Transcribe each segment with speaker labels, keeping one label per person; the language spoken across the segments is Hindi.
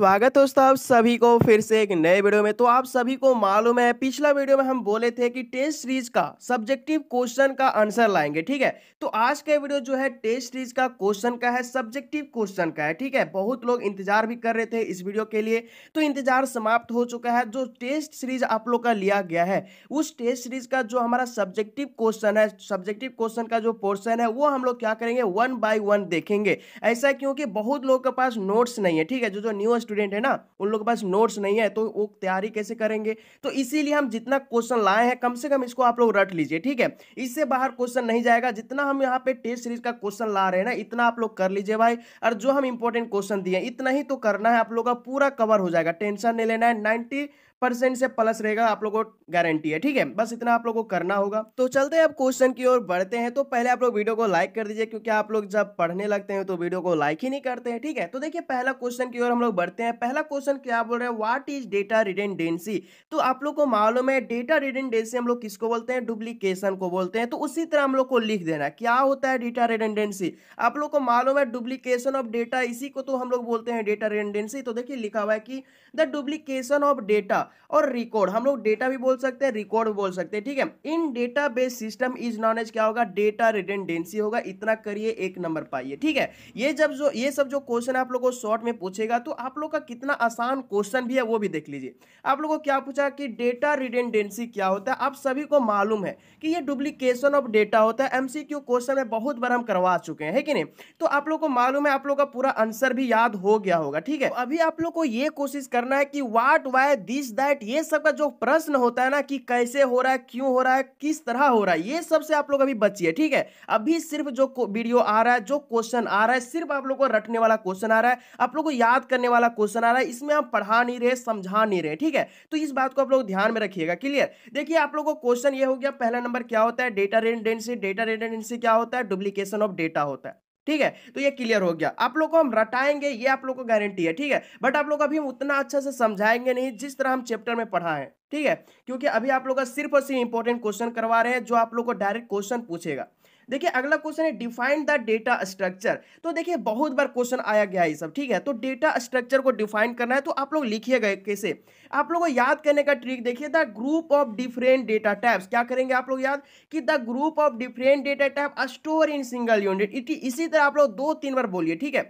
Speaker 1: स्वागत है दोस्तों आप सभी को फिर से एक नए वीडियो में तो आप सभी को मालूम है पिछला वीडियो में हम बोले थे कि टेस्ट सीरीज का सब्जेक्टिव क्वेश्चन का आंसर लाएंगे ठीक है तो आज का वीडियो जो है टेस्ट सीरीज का क्वेश्चन का है सब्जेक्टिव क्वेश्चन का है ठीक है बहुत लोग इंतजार भी कर रहे थे इस वीडियो के लिए तो इंतजार समाप्त हो चुका है जो टेस्ट सीरीज आप लोग का लिया गया है उस टेस्ट सीरीज का जो हमारा सब्जेक्टिव क्वेश्चन है सब्जेक्टिव क्वेश्चन का जो पोर्सन है वो हम लोग क्या करेंगे वन बाय वन देखेंगे ऐसा क्योंकि बहुत लोग के पास नोट्स नहीं है ठीक है जो जो न्यूज स्टूडेंट है ना उन लोग के पास नोट्स नहीं है तो वो तैयारी कैसे करेंगे तो इसीलिए हम जितना क्वेश्चन लाए हैं कम से कम इसको आप लोग रट लीजिए ठीक है इससे बाहर क्वेश्चन नहीं जाएगा जितना हम यहाँ पे टेस्ट सीरीज का क्वेश्चन ला रहे हैं ना इतना आप लोग कर लीजिए भाई और जो हम इंपॉर्टेंट क्वेश्चन दिए इतना ही तो करना है आप लोग का पूरा कवर हो जाएगा टेंशन नहीं लेना है नाइनटी परसेंट से प्लस रहेगा आप लोगों को गारंटी है ठीक है बस इतना आप लोगों को करना होगा तो चलते हैं अब क्वेश्चन की ओर बढ़ते हैं तो पहले आप लोग वीडियो को लाइक कर दीजिए क्योंकि आप लोग जब पढ़ने लगते हैं तो वीडियो को लाइक ही नहीं करते हैं ठीक है तो देखिए पहला क्वेश्चन की ओर हम लोग बढ़ते हैं पहला क्वेश्चन क्या बोल रहे हैं व्हाट इज डेटा रिडेंडेंसी तो आप लोग को मालूम है डेटा रिडेंडेंसी हम लोग किसको बोलते हैं डुप्लीकेशन को बोलते हैं तो उसी तरह हम लोग को लिख देना क्या होता है डेटा रिडेंडेंसी आप लोग को मालूम है डुप्लीकेशन ऑफ डेटा इसी को तो हम लोग बोलते हैं डेटा रिडेंडेंसी तो देखिए लिखा हुआ है कि द डुप्लीकेशन ऑफ डेटा और रिकॉर्ड हम लोग डेटा भी बोल सकते हैं रिकॉर्ड भी बोल सकते हैं ठीक है in database system is known as क्या होगा डेटा रिडेंडेंसी होगा इतना करिए एक नंबर पाइए ठीक है ये जब जो ये सब जो क्वेश्चन आप लोग को शॉर्ट में पूछेगा तो आप लोग का कितना आसान क्वेश्चन भी है वो भी देख लीजिए आप लोग को क्या पूछा कि डेटा रिडेंडेंसी क्या होता है आप सभी को मालूम है कि ये डुप्लीकेशन ऑफ डेटा होता है एमसीक्यू क्वेश्चन में बहुत बार हम करवा चुके हैं है कि नहीं तो आप लोग को मालूम है आप लोग का पूरा आंसर भी याद हो गया होगा ठीक है तो अभी आप लोग को ये कोशिश करना है कि what why this the that ये सब का जो प्रश्न होता है ना कि कैसे हो रहा है क्यों हो रहा है किस तरह हो रहा है ये से आप लोग अभी बचिए ठीक है अभी सिर्फ जो वीडियो आ रहा है जो क्वेश्चन आ रहा है सिर्फ आप लोग को रटने वाला क्वेश्चन आ रहा है आप लोग को याद करने वाला क्वेश्चन आ रहा है इसमें हम पढ़ा नहीं रहे समझा नहीं रहे ठीक है तो इस बात को आप लोग ध्यान में रखिएगा क्लियर देखिए आप लोग को क्वेश्चन ये हो गया पहला नंबर क्या होता है डेटा रेडेंसी डेटा रेडेंसी क्या होता है डुप्लीकेशन ऑफ डेटा होता है ठीक है तो ये क्लियर हो गया आप लोग को हम रटाएंगे ये आप लोगों को गारंटी है ठीक है बट आप लोग अभी हम उतना अच्छा से समझाएंगे नहीं जिस तरह हम चैप्टर में पढ़ा है ठीक है क्योंकि अभी आप लोग का सिर्फ और सिर्फ इंपॉर्टेंट क्वेश्चन करवा रहे हैं जो आप लोग को डायरेक्ट क्वेश्चन पूछेगा देखिए अगला क्वेश्चन है डिफाइन द डेटा स्ट्रक्चर तो देखिए बहुत बार क्वेश्चन आया गया है सब ठीक है तो डेटा स्ट्रक्चर को डिफाइन करना है तो आप लोग लिखिएगा कैसे आप लोगों को याद करने का ट्रिक देखिए the group of different data types क्या करेंगे आप लोग याद कि the group of different data type store in single unit इसी तरह आप लोग दो तीन बार बोलिए ठीक है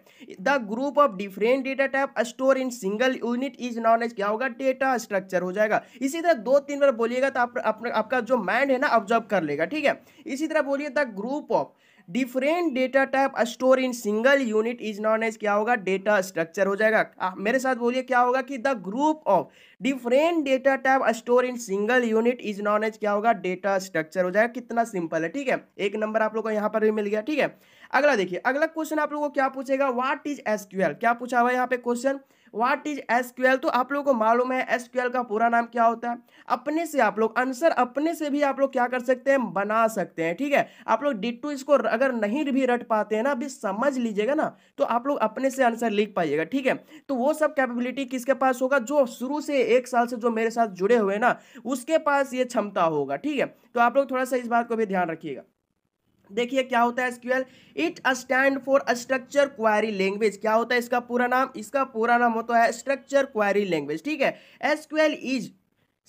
Speaker 1: the group of different data type store in single unit is known as क्या होगा डेटा स्ट्रक्चर हो जाएगा इसी तरह दो तीन बार बोलिएगा तो आप, आप, आपका जो माइंड है ना ऑब्जर्व कर लेगा ठीक है इसी तरह बोलिए the group group of different data type store in single unit is known as क्या होगा डेटा स्ट्रक्चर हो जाएगा आ, हाँ, मेरे साथ बोलिए क्या होगा कि the group of different data type store in single unit is known as क्या होगा डेटा स्ट्रक्चर हो जाएगा कितना सिंपल है ठीक है एक नंबर आप लोग को यहाँ पर भी मिल गया ठीक है अगला देखिए अगला क्वेश्चन आप लोगों को क्या पूछेगा व्हाट इज एसक्यूएल क्या पूछा हुआ यहाँ पे क्वेश्चन व्हाट इज एसक्यूएल तो आप लोगों को मालूम है एसक्यूएल का पूरा नाम क्या होता है अपने से आप लोग आंसर अपने से भी आप लोग क्या कर सकते हैं बना सकते हैं ठीक है आप लोग टू इसको अगर नहीं भी रट पाते हैं ना अभी समझ लीजिएगा ना तो आप लोग अपने से आंसर लिख पाइएगा ठीक है तो वो सब कैपेबिलिटी किसके पास होगा जो शुरू से एक साल से जो मेरे साथ जुड़े हुए ना उसके पास ये क्षमता होगा ठीक है तो आप लोग थोड़ा सा इस बात को भी ध्यान रखिएगा देखिए क्या होता है SQL it stand for structure query language क्या होता है इसका पूरा नाम इसका पूरा नाम होता है स्ट्रक्चर क्वारी लैंग्वेज ठीक है एसक्यूएल इज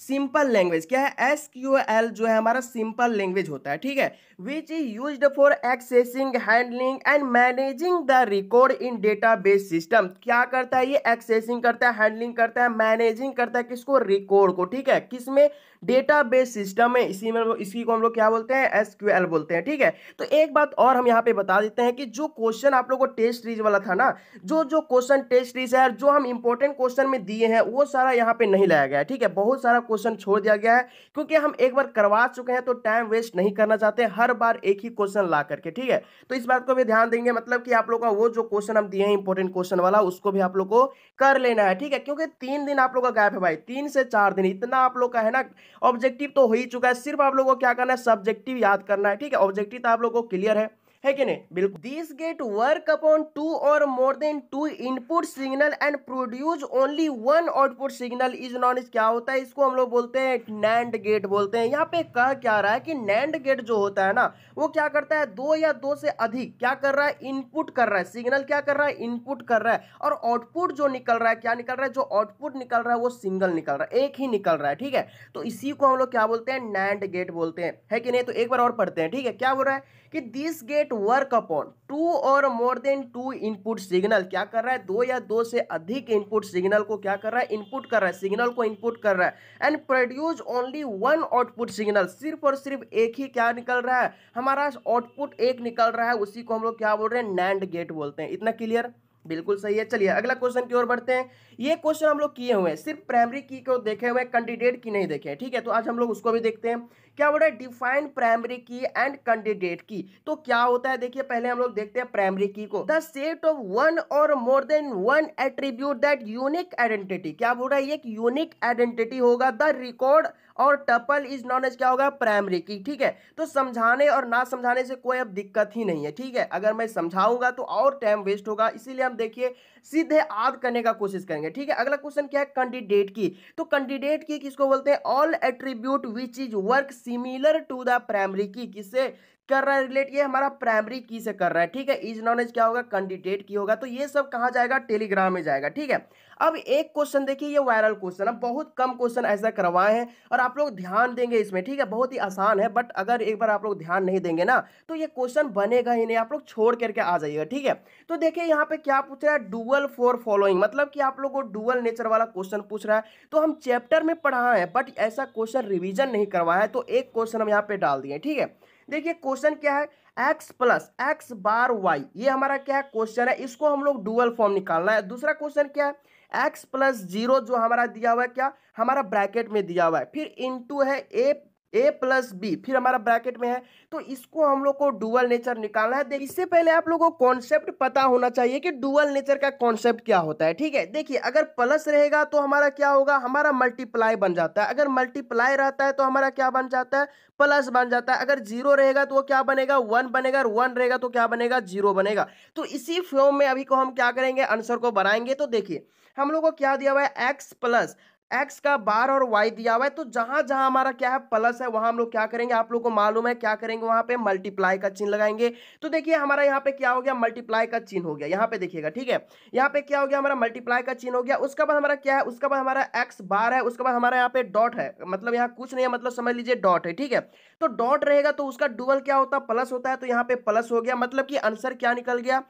Speaker 1: सिंपल लैंग्वेज क्या है एस क्यू एल जो है हमारा सिंपल लैंग्वेज होता है ठीक है which is use for accessing handling and managing the record in database system क्या करता है ये एक्सेसिंग करता है हैंडलिंग करता है मैनेजिंग करता है किसको रिकॉर्ड को ठीक है किसमें डेटाबेस सिस्टम है इसी में इसी को हम लोग क्या बोलते हैं एसक्यूएल बोलते हैं ठीक है तो एक बात और हम यहाँ पे बता देते हैं कि जो क्वेश्चन आप लोग को टेस्ट सीरीज वाला था ना जो जो क्वेश्चन टेस्ट सीरीज है जो हम इंपॉर्टेंट क्वेश्चन में दिए हैं वो सारा यहाँ पे नहीं लाया गया है ठीक है बहुत सारा क्वेश्चन छोड़ दिया गया है क्योंकि हम एक बार करवा चुके हैं तो टाइम वेस्ट नहीं करना चाहते हर बार एक ही क्वेश्चन ला करके ठीक है तो इस बात को भी ध्यान देंगे मतलब कि आप लोग का वो जो क्वेश्चन हम दिए हैं इंपॉर्टेंट क्वेश्चन वाला उसको भी आप लोग को कर लेना है ठीक है क्योंकि तीन दिन आप लोग का गैप है भाई तीन से चार दिन इतना आप लोग का है ना ऑब्जेक्टिव तो हो ही चुका है सिर्फ आप लोगों को क्या करना है सब्जेक्टिव याद करना है ठीक है ऑब्जेक्टिव तो आप लोगों को क्लियर है है कि नहीं बिल्कुल this gate work upon two और more than two input signal and produce only one output signal is known is क्या होता है इसको हम लोग बोलते हैं नैंड गेट बोलते हैं यहाँ पे कह क्या रहा है कि नैंड गेट जो होता है ना वो क्या करता है दो या दो से अधिक क्या कर रहा है इनपुट कर रहा है सिग्नल क्या कर रहा है इनपुट कर रहा है और आउटपुट जो निकल रहा है क्या निकल रहा है जो आउटपुट निकल रहा है वो सिंगल निकल रहा है एक ही निकल रहा है ठीक है तो इसी को हम लोग क्या बोलते हैं नैंड गेट बोलते हैं है कि नहीं तो एक बार और पढ़ते हैं ठीक है क्या बोल रहा है कि this gate at work upon two और more than two input signal क्या कर रहा है दो या दो से अधिक इनपुट सिग्नल को क्या कर रहा है इनपुट कर रहा है सिग्नल को इनपुट कर रहा है and produce only one output signal सिर्फ और सिर्फ एक ही क्या निकल रहा है हमारा आउटपुट एक निकल रहा है उसी को हम लोग क्या बोल रहे हैं नैंड गेट बोलते हैं इतना क्लियर बिल्कुल सही है चलिए अगला क्वेश्चन की ओर बढ़ते हैं ये क्वेश्चन हम लोग किए हुए हैं सिर्फ प्राइमरी की को देखे हुए कैंडिडेट की नहीं देखे हैं ठीक है तो आज हम लोग उसको भी देखते हैं क्या बोल रहा है define primary key and candidate key तो क्या होता है देखिए पहले हम लोग देखते हैं प्राइमरी की को द सेट ऑफ वन और more than one attribute that unique identity क्या बोल रहा है एक यूनिक आइडेंटिटी होगा द रिकॉर्ड और टपल इज नॉन एज क्या होगा प्राइमरी की ठीक है तो समझाने और ना समझाने से कोई अब दिक्कत ही नहीं है ठीक है अगर मैं समझाऊंगा तो और टाइम वेस्ट होगा इसीलिए हम देखिए सीधे आद करने का कोशिश करेंगे ठीक है अगला क्वेश्चन क्या है कैंडिडेट की तो कैंडिडेट की किसको बोलते हैं all attribute which is work similar to the primary key किससे कर रहा है रिलेट ये हमारा प्राइमरी की से कर रहा है ठीक है इज नॉलेज क्या होगा कैंडिडेट की होगा तो ये सब कहाँ जाएगा टेलीग्राम में जाएगा ठीक है अब एक क्वेश्चन देखिए ये वायरल क्वेश्चन अब बहुत कम क्वेश्चन ऐसा करवाए हैं और आप लोग ध्यान देंगे इसमें ठीक है बहुत ही आसान है बट अगर एक बार आप लोग ध्यान नहीं देंगे ना तो ये क्वेश्चन बनेगा ही नहीं आप लोग छोड़ करके आ जाइएगा ठीक है तो देखिए यहाँ पे क्या पूछ रहा है डू डुअल फॉर फॉलोइंग मतलब कि आप लोग को डुअल नेचर वाला क्वेश्चन पूछ रहा है तो हम चैप्टर में पढ़ा है बट ऐसा क्वेश्चन रिविजन नहीं करवाया है तो एक क्वेश्चन हम यहाँ पे डाल दिए ठीक है देखिए क्वेश्चन क्या है x plus x bar y ये हमारा क्या है क्वेश्चन है इसको हम लोग डुअल फॉर्म निकालना है दूसरा क्वेश्चन क्या है एक्स प्लस जीरो जो हमारा दिया हुआ है क्या हमारा ब्रैकेट में दिया हुआ है फिर इनटू है ए ए प्लस बी फिर हमारा ब्रैकेट में है तो इसको हम लोग को डुअल नेचर निकालना है इससे पहले आप लोगों को कॉन्सेप्ट पता होना चाहिए कि डुअल नेचर का कॉन्सेप्ट क्या होता है ठीक है देखिए अगर प्लस रहेगा तो हमारा क्या होगा हमारा मल्टीप्लाई बन जाता है अगर मल्टीप्लाई रहता है तो हमारा क्या बन जाता है प्लस बन जाता है अगर जीरो रहेगा तो वो क्या बनेगा वन बनेगा वन रहेगा तो क्या बनेगा जीरो बनेगा तो इसी फॉर्म में अभी को हम क्या करेंगे आंसर को बनाएंगे तो देखिए हम लोग को क्या दिया हुआ है एक्स प्लस एक्स का बार और वाई दिया हुआ है तो जहां जहां हमारा क्या है प्लस है वहां हम लोग क्या करेंगे आप लोगों को मालूम है क्या करेंगे वहां पे मल्टीप्लाई का चिन्ह लगाएंगे तो देखिए हमारा यहाँ पे क्या हो गया मल्टीप्लाई का चिन्ह हो गया यहाँ पे देखिएगा ठीक है यहाँ पे क्या हो गया हमारा मल्टीप्लाई का चिन्ह हो गया उसके बाद हमारा क्या है उसके बाद हमारा एक्स बार है उसके बाद हमारा यहाँ पे डॉट है मतलब यहाँ कुछ नहीं है मतलब समझ लीजिए डॉट है ठीक है तो डॉट रहेगा तो उसका डुबल क्या होता है प्लस होता है तो यहाँ पे प्लस हो गया मतलब कि आंसर क्या निकल गया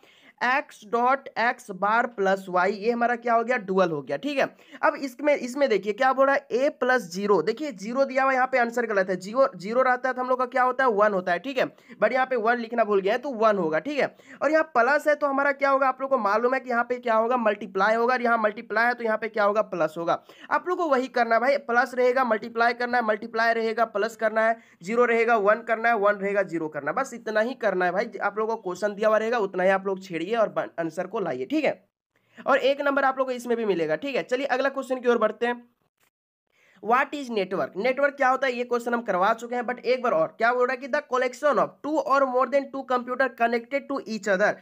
Speaker 1: x dot x bar plus y ये हमारा क्या हो गया डुअल हो गया ठीक है अब इसमें इसमें देखिए क्या बोल रहा है ए प्लस जीरो देखिए जीरो दिया हुआ यहाँ पे आंसर गलत है जीरो जीरो रहता है तो हम लोग का क्या होता है वन होता है ठीक है बट यहाँ पे वन लिखना भूल गया है तो वन होगा ठीक है और यहाँ प्लस है तो हमारा क्या होगा आप लोग को मालूम है कि यहाँ पे क्या होगा मल्टीप्लाई होगा और यहाँ मल्टीप्लाई है तो यहाँ पे क्या होगा प्लस होगा आप लोग को वही करना है भाई प्लस रहेगा मल्टीप्लाई करना है मल्टीप्लाई रहेगा प्लस करना है जीरो रहेगा वन करना है वन रहेगा जीरो करना है बस इतना ही करना है भाई आप लोग को क्वेश्चन दिया हुआ रहेगा उतना ही आप लोग छेड़िए करिए और आंसर को लाइए ठीक है और एक नंबर आप लोग को इसमें भी मिलेगा ठीक है चलिए अगला क्वेश्चन की ओर बढ़ते हैं व्हाट इज नेटवर्क नेटवर्क क्या होता है ये क्वेश्चन हम करवा चुके हैं बट एक बार और क्या बोल रहा है कि द कलेक्शन ऑफ टू और more than two computer connected to each other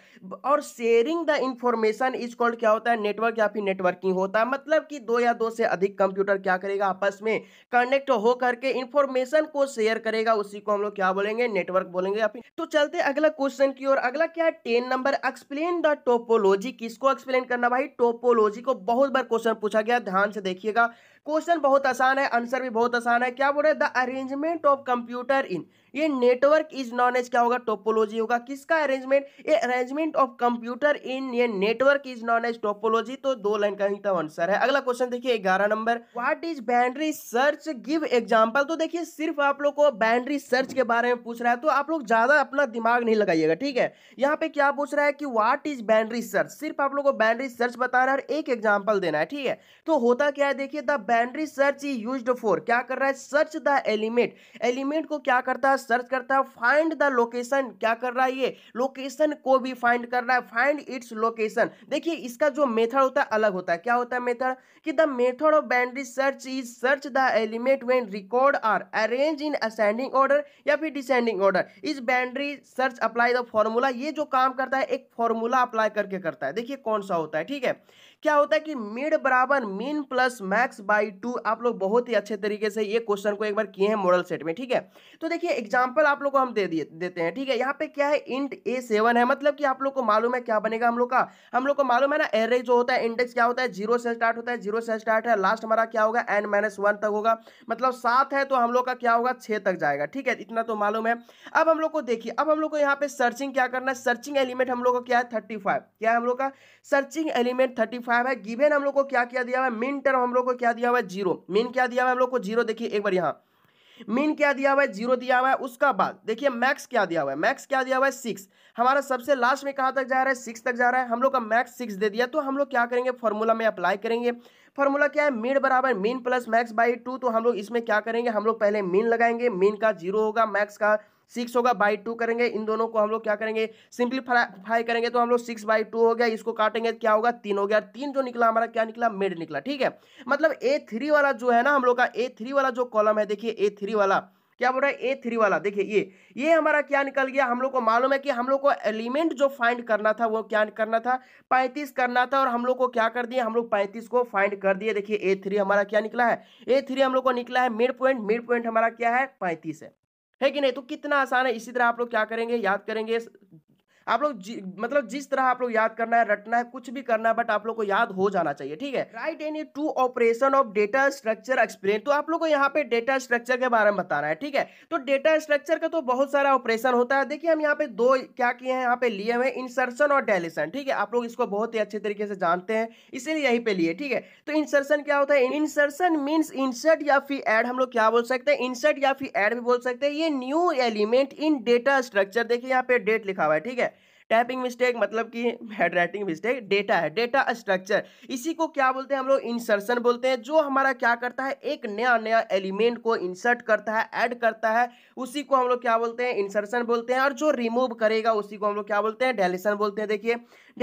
Speaker 1: और sharing the information is called क्या होता है नेटवर्क या फिर नेटवर्किंग होता है मतलब कि दो या दो से अधिक कंप्यूटर क्या करेगा आपस में कनेक्ट होकर के इंफॉर्मेशन को शेयर करेगा उसी को हम लोग क्या बोलेंगे नेटवर्क बोलेंगे या फिर तो चलते अगला क्वेश्चन की ओर अगला क्या है ten number explain the topology किसको एक्सप्लेन करना भाई टोपोलॉजी को बहुत बार क्वेश्चन पूछा गया ध्यान से देखिएगा क्वेश्चन बहुत आसान है आंसर भी बहुत आसान है क्या बोल रहे the arrangement of computer in ये नेटवर्क इज नॉन एज क्या होगा टोपोलॉजी होगा किसका अरेंजमेंट ये अरेंजमेंट ऑफ कंप्यूटर इन ये network is known as topology तो दो लाइन का ही आंसर तो है अगला क्वेश्चन देखिए ग्यारह number what is binary search give example तो देखिए सिर्फ आप लोग को बैंड्री सर्च के बारे में पूछ रहा है तो आप लोग ज्यादा अपना दिमाग नहीं लगाइएगा ठीक है यहाँ पे क्या पूछ रहा है कि व्हाट इज बैंड्री सर्च सिर्फ आप लोग को बैंड्री सर्च बताना है और एक एग्जाम्पल देना है ठीक है तो होता क्या है देखिए the binary search is use for क्या कर रहा है सर्च द एलिमेंट एलिमेंट को क्या करता है सर्च करता है फाइंड द लोकेशन क्या कर रहा है ये लोकेशन को भी फाइंड कर रहा है फाइंड इट्स लोकेशन देखिए इसका जो मेथड होता है अलग होता है क्या होता है मेथड कि the method of binary search is search the element when record are arrange in ascending order या फिर descending order is binary search apply the formula ये जो काम करता है एक फॉर्मूला अप्लाई करके करता है देखिए कौन सा होता है ठीक है क्या होता है कि मिड बराबर mean plus max by two आप लोग बहुत ही अच्छे तरीके से ये क्वेश्चन को एक बार किए हैं मॉडल सेट में ठीक है तो देखिए एग्जाम्पल आप लोग को हम दे दिए देते हैं ठीक है यहाँ पे क्या है इंट ए सेवन है मतलब कि आप लोग को मालूम है क्या बनेगा हम लोग का हम लोग को मालूम है ना एरे जो होता है इंडेक्स क्या होता है जीरो से स्टार्ट होता है जीरो से स्टार्ट है लास्ट हमारा क्या होगा एन माइनस वन तक होगा मतलब सात है तो हम लोग का क्या होगा छः तक जाएगा ठीक है इतना तो मालूम है अब हम लोग को देखिए अब हम लोग को यहाँ पे सर्चिंग क्या करना है सर्चिंग एलिमेंट हम लोग को क्या है थर्टी फाइव क्या है हम लोग का सर्चिंग एलिमेंट थर्टी फाइव है गिवेन हम लोग को क्या क्या दिया हुआ है मिन टर्म हम लोग को क्या दिया हुआ है जीरो मिन क्या दिया हुआ है हम लोग को जीरो देखिए एक बार यहाँ मीन क्या दिया हुआ है जीरो दिया हुआ है उसका बाद देखिए मैक्स क्या दिया हुआ है मैक्स क्या दिया हुआ है सिक्स हमारा सबसे लास्ट में कहाँ तक जा रहा है सिक्स तक जा रहा है हम लोग का मैक्स सिक्स दे दिया तो हम लोग क्या करेंगे फॉर्मूला में अप्लाई करेंगे फॉर्मूला क्या है मीन बराबर mean plus max by two तो हम लोग इसमें क्या करेंगे हम लोग पहले मीन लगाएंगे मीन का जीरो होगा मैक्स का सिक्स होगा बाई टू करेंगे इन दोनों को हम लोग क्या करेंगे सिंप्लीफाई करेंगे तो हम लोग सिक्स बाई टू हो गया इसको काटेंगे क्या होगा तीन हो गया तीन जो निकला हमारा क्या निकला मिड निकला ठीक है मतलब ए थ्री वाला जो है ना हम लोग का ए थ्री वाला जो कॉलम है देखिए ए थ्री वाला क्या बोल रहा है ए थ्री वाला देखिए ये ये हमारा क्या निकल गया हम लोग को मालूम है कि हम लोग को एलिमेंट जो फाइंड करना था वो क्या करना था पैंतीस करना था और हम लोग को क्या कर दिए हम लोग पैंतीस को फाइंड कर दिए देखिए ए थ्री हमारा क्या निकला है ए थ्री हम लोग को निकला है मिड पॉइंट मिड पॉइंट हमारा क्या है पैंतीस है है कि नहीं तो कितना आसान है इसी तरह आप लोग क्या करेंगे याद करेंगे आप लोग मतलब जिस तरह आप लोग याद करना है रटना है कुछ भी करना है बट आप लोग को याद हो जाना चाहिए ठीक है write any two operation of data structure explain तो आप लोग को यहाँ पे डेटा स्ट्रक्चर के बारे में बताना है ठीक है तो डेटा स्ट्रक्चर का तो बहुत सारा ऑपरेशन होता है देखिए हम यहाँ पे दो क्या किए हैं यहाँ पे लिए हुए इंसर्शन और डेलिसन ठीक है आप लोग इसको बहुत ही अच्छे तरीके से जानते हैं इसीलिए यहीं पे लिए ठीक है तो इंसर्शन क्या होता है इंसर्शन मीन्स इंसर्ट या फिर एड हम लोग क्या बोल सकते हैं इंसर्ट या फिर एड भी बोल सकते हैं ये new element in data structure देखिए यहाँ पे डेट लिखा हुआ है ठीक है टाइपिंग मिस्टेक मतलब कि हेड राइटिंग मिस्टेक डेटा है डेटा स्ट्रक्चर इसी को क्या बोलते हैं हम लोग इंसर्शन बोलते हैं जो हमारा क्या करता है एक नया नया एलिमेंट को इंसर्ट करता है ऐड करता है उसी को हम लोग क्या बोलते हैं इंसर्शन बोलते हैं और जो रिमूव करेगा उसी को हम लोग क्या बोलते हैं डेलेशन बोलते हैं देखिए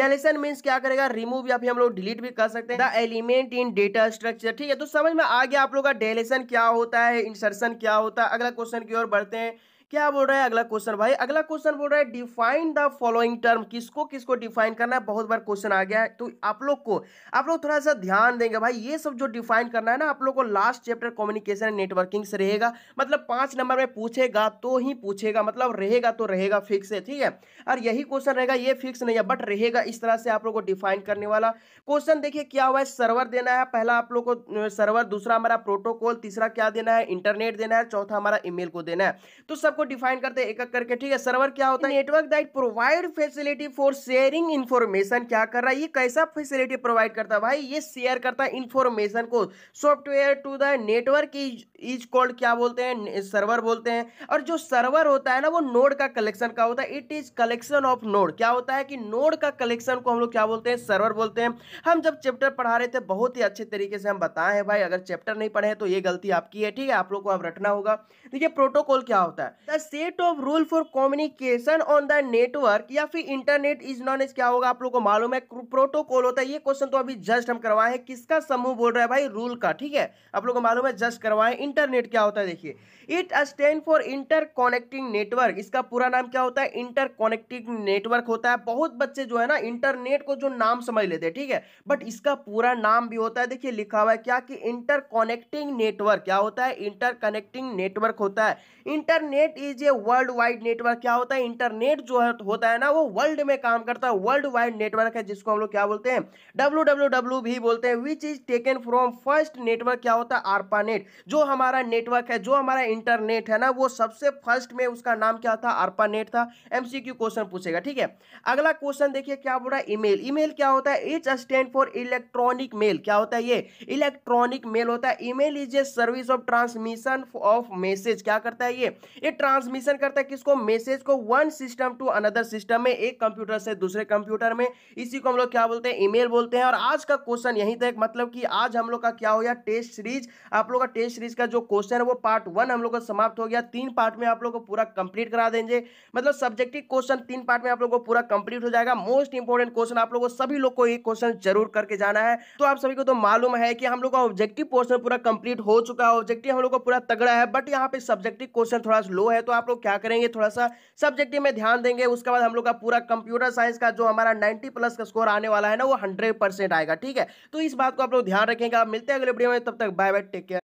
Speaker 1: डेलेसन मीन्स क्या करेगा रिमूव या फिर हम लोग डिलीट भी कर सकते हैं the element in data structure ठीक है तो समझ में आ गया आप लोग का डेलेसन क्या होता है इंसर्शन क्या होता है अगला क्वेश्चन की ओर बढ़ते हैं क्या बोल रहा है अगला क्वेश्चन भाई अगला क्वेश्चन बोल रहा है डिफाइन द फॉलोइंग टर्म किसको किसको डिफाइन करना है बहुत बार क्वेश्चन आ गया है तो आप लोग को आप लोग थोड़ा सा ध्यान देंगे भाई ये सब जो डिफाइन करना है ना आप लोग को last chapter communication and networking से रहेगा मतलब पांच नंबर में पूछेगा तो ही पूछेगा मतलब रहेगा तो रहेगा फिक्स है ठीक है और यही क्वेश्चन रहेगा ये फिक्स नहीं है बट रहेगा इस तरह से आप लोग को डिफाइन करने वाला क्वेश्चन देखिए क्या हुआ है सर्वर देना है पहला आप लोग को सर्वर दूसरा हमारा प्रोटोकॉल तीसरा क्या देना है इंटरनेट देना है चौथा हमारा ईमेल को देना है तो सब को डिफाइन करते हैं एक एक करके ठीक है सर्वर क्या होता है network that provide facility for sharing information क्या कर रहा है ये कैसा फैसिलिटी प्रोवाइड करता है भाई ये शेयर करता है इन्फॉर्मेशन को software to the network is is called क्या बोलते हैं सर्वर बोलते हैं और जो सर्वर होता है ना वो नोड का कलेक्शन का होता है it is collection of node क्या होता है कि नोड का कलेक्शन को हम लोग क्या बोलते हैं सर्वर बोलते हैं हम जब चैप्टर पढ़ा रहे थे बहुत ही अच्छे तरीके से हम बताए हैं भाई अगर चैप्टर नहीं पढ़े तो ये गलती आपकी है ठीक है आप लोग को अब रटना होगा देखिए प्रोटोकॉल क्या होता है the set of rule for communication on the network या फिर इंटरनेट इज नॉन एज क्या होगा आप लोग को मालूम है प्रोटोकॉल होता है ये क्वेश्चन तो अभी जस्ट हम करवाए हैं किसका समूह बोल रहा है भाई रूल का ठीक है आप लोग को मालूम है जस्ट करवाए इंटरनेट क्या होता है देखिए it stand for interconnecting network इसका पूरा नाम क्या होता है इंटरकनेक्टिंग नेटवर्क होता है बहुत बच्चे जो है ना इंटरनेट को जो नाम समझ लेते हैं ठीक है बट इसका पूरा नाम भी होता है देखिए लिखा हुआ है क्या कि इंटरकनेक्टिंग नेटवर्क क्या होता है इंटरकनेक्टिंग नेटवर्क होता है internet is a world wide network क्या होता है इंटरनेट जो है होता है ना वो वर्ल्ड में काम करता है वर्ल्ड वाइड नेटवर्क है जिसको हम लोग क्या बोलते हैं डब्ल्यू भी बोलते हैं which is taken from first network क्या होता है आरपानेट जो हमारा नेटवर्क है जो हमारा इंटरनेट है ना वो सबसे फर्स्ट में उसका नाम क्या था अर्पानेट था एमसीक्यू क्वेश्चन पूछेगा ठीक है अगला क्वेश्चन देखिए क्या बोल रहा है ईमेल ईमेल क्या होता है it's stand for electronic mail क्या होता है ये इलेक्ट्रॉनिक मेल होता है email is a service of transmission of message क्या करता है ये ये ट्रांसमिशन करता है किसको मैसेज को one system to another system में एक कंप्यूटर से दूसरे कंप्यूटर में इसी को हम लोग क्या बोलते हैं ईमेल बोलते हैं और आज का क्वेश्चन यहीं तक मतलब कि आज हम लोग का क्या हो गया टेस्ट सीरीज आप लोग का टेस्ट सीरीज का जो क्वेश्चन है वो पार्ट वन हम लोग का समाप्त हो गया तीन पार्ट में आप लोग को पूरा कंप्लीट करा देंगे मतलब सब्जेक्टिव क्वेश्चन तीन पार्ट में आप लोग को पूरा कंप्लीट हो जाएगा मोस्ट इंपॉर्टेंट क्वेश्चन आप लोग को सभी लोग को ये क्वेश्चन जरूर करके जाना है तो आप सभी को तो मालूम है कि हम लोग का ऑब्जेक्टिव पोर्सन पूरा कंप्लीट हो चुका है ऑब्जेक्टिव हम लोग का पूरा तगड़ा है बट यहाँ पे सब्जेक्टिव क्वेश्चन थोड़ा लो है तो आप लोग क्या करेंगे थोड़ा सा सब्जेक्टिव में ध्यान देंगे उसके बाद हम लोग का पूरा कंप्यूटर साइंस का जो हमारा नाइनटी प्लस का स्कोर आने वाला है ना वो हंड्रेड आएगा ठीक है तो इस बात को आप लोग ध्यान रखेंगे आप मिलते हैं अगले वीडियो में तब तक बाय बाय टेक केयर